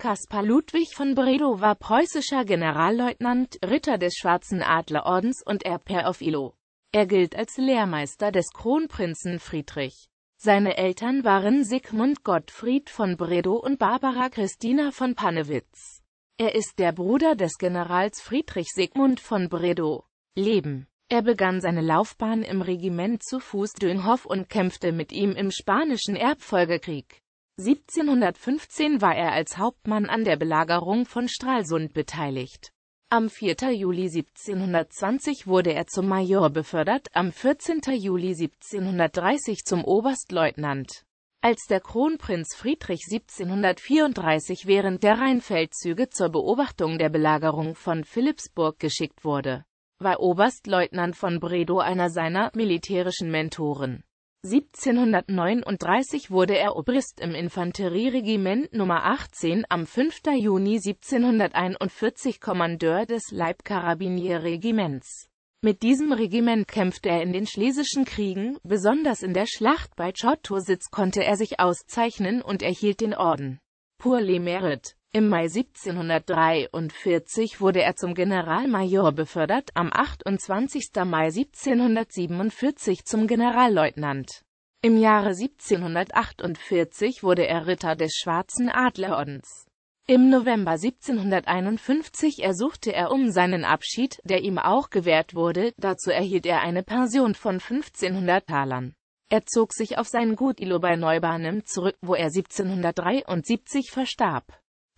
Kaspar Ludwig von Bredow war preußischer Generalleutnant, Ritter des Schwarzen Adlerordens und Erbherr auf Ilo. Er gilt als Lehrmeister des Kronprinzen Friedrich. Seine Eltern waren Sigmund Gottfried von Bredow und Barbara Christina von Pannewitz. Er ist der Bruder des Generals Friedrich Sigmund von Bredow. Leben Er begann seine Laufbahn im Regiment zu Fuß Dönhoff und kämpfte mit ihm im Spanischen Erbfolgekrieg. 1715 war er als Hauptmann an der Belagerung von Stralsund beteiligt. Am 4. Juli 1720 wurde er zum Major befördert, am 14. Juli 1730 zum Oberstleutnant. Als der Kronprinz Friedrich 1734 während der Rheinfeldzüge zur Beobachtung der Belagerung von Philippsburg geschickt wurde, war Oberstleutnant von Bredow einer seiner militärischen Mentoren. 1739 wurde er Obrist im Infanterieregiment Nummer 18, am 5. Juni 1741 Kommandeur des Leibkarabinierregiments. Mit diesem Regiment kämpfte er in den Schlesischen Kriegen, besonders in der Schlacht bei Chottositz konnte er sich auszeichnen und erhielt den Orden Pour les Mérites. Im Mai 1743 wurde er zum Generalmajor befördert, am 28. Mai 1747 zum Generalleutnant. Im Jahre 1748 wurde er Ritter des Schwarzen Adlerordens. Im November 1751 ersuchte er um seinen Abschied, der ihm auch gewährt wurde, dazu erhielt er eine Pension von 1500 Talern. Er zog sich auf sein Gut Ilo bei Neubahnem zurück, wo er 1773 verstarb.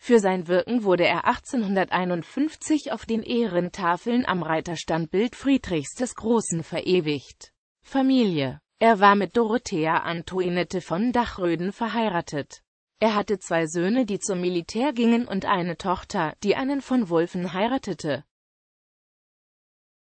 Für sein Wirken wurde er 1851 auf den Ehrentafeln am Reiterstandbild Friedrichs des Großen verewigt. Familie Er war mit Dorothea Antoinette von Dachröden verheiratet. Er hatte zwei Söhne, die zum Militär gingen und eine Tochter, die einen von Wolfen heiratete.